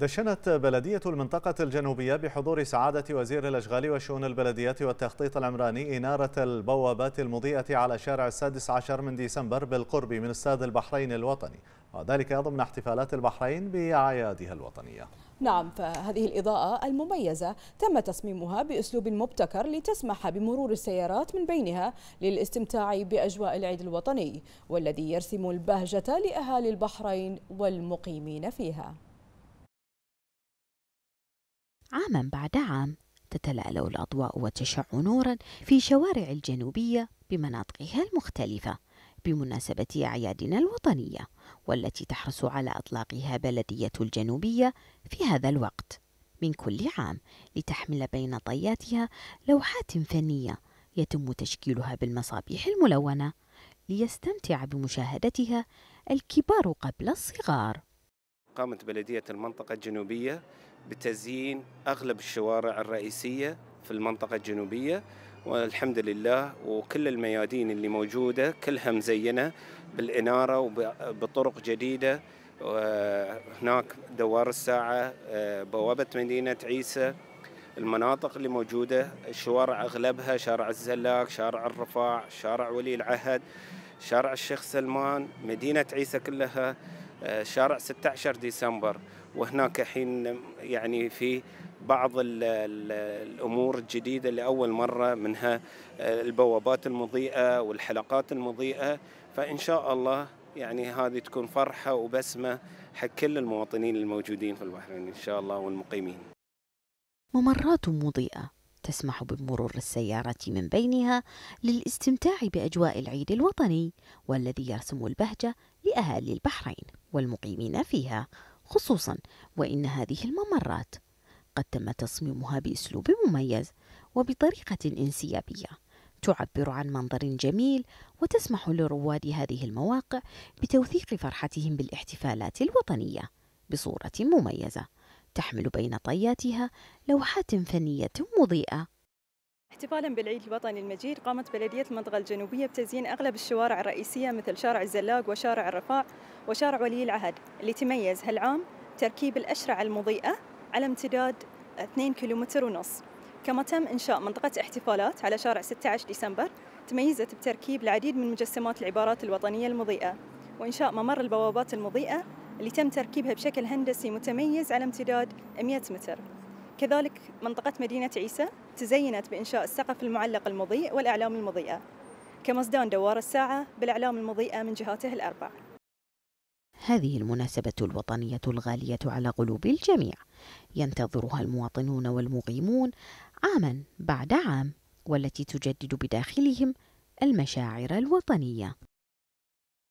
دشنت بلدية المنطقة الجنوبية بحضور سعادة وزير الأشغال وشؤون البلديات والتخطيط العمراني إنارة البوابات المضيئة على شارع السادس عشر من ديسمبر بالقرب من استاد البحرين الوطني وذلك ضمن احتفالات البحرين بأعيادها الوطنية نعم فهذه الإضاءة المميزة تم تصميمها بأسلوب مبتكر لتسمح بمرور السيارات من بينها للاستمتاع بأجواء العيد الوطني والذي يرسم البهجة لأهالي البحرين والمقيمين فيها عاما بعد عام تتلألأ الأضواء وتشع نورا في شوارع الجنوبية بمناطقها المختلفة بمناسبة أعيادنا الوطنية والتي تحرص على إطلاقها بلدية الجنوبية في هذا الوقت من كل عام لتحمل بين طياتها لوحات فنية يتم تشكيلها بالمصابيح الملونة ليستمتع بمشاهدتها الكبار قبل الصغار قامت بلدية المنطقة الجنوبية بتزيين أغلب الشوارع الرئيسية في المنطقة الجنوبية والحمد لله وكل الميادين اللي موجودة كلها مزينة بالإنارة وبطرق جديدة هناك دوار الساعة بوابة مدينة عيسى المناطق اللي موجودة الشوارع أغلبها شارع الزلاق شارع الرفاع شارع ولي العهد شارع الشيخ سلمان مدينة عيسى كلها آه، شارع 16 ديسمبر وهناك حين يعني في بعض الامور الجديده لاول مره منها آه، البوابات المضيئه والحلقات المضيئه فان شاء الله يعني هذه تكون فرحه وبسمه حق كل المواطنين الموجودين في البحرين ان شاء الله والمقيمين ممرات مضيئه تسمح بمرور السيارة من بينها للاستمتاع بأجواء العيد الوطني والذي يرسم البهجة لأهالي البحرين والمقيمين فيها خصوصا وإن هذه الممرات قد تم تصميمها بأسلوب مميز وبطريقة انسيابية تعبر عن منظر جميل وتسمح لرواد هذه المواقع بتوثيق فرحتهم بالاحتفالات الوطنية بصورة مميزة تحمل بين طياتها لوحات فنية مضيئة احتفالا بالعيد الوطني المجيد قامت بلدية المنطقة الجنوبية بتزيين أغلب الشوارع الرئيسية مثل شارع الزلاق وشارع الرفاع وشارع ولي العهد اللي تميز هالعام تركيب الأشرع المضيئة على امتداد 2 كيلومتر ونص كما تم إنشاء منطقة احتفالات على شارع 16 ديسمبر تميزت بتركيب العديد من مجسمات العبارات الوطنية المضيئة وإنشاء ممر البوابات المضيئة اللي تم تركيبها بشكل هندسي متميز على امتداد 100 متر كذلك منطقة مدينة عيسى تزينت بإنشاء السقف المعلق المضيء والأعلام المضيئة كمصدان دوار الساعة بالأعلام المضيئة من جهاته الأربع هذه المناسبة الوطنية الغالية على قلوب الجميع ينتظرها المواطنون والمقيمون عاما بعد عام والتي تجدد بداخلهم المشاعر الوطنية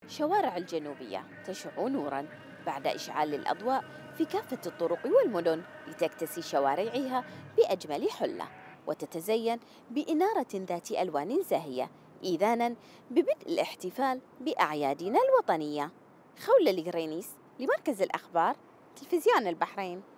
شوارع الجنوبية تشع نورا بعد إشعال الأضواء في كافة الطرق والمدن لتكتسي شوارعها بأجمل حلة وتتزين بإنارة ذات ألوان زاهية إيذانا ببدء الاحتفال بأعيادنا الوطنية خولة الجرينيس لمركز الأخبار تلفزيون البحرين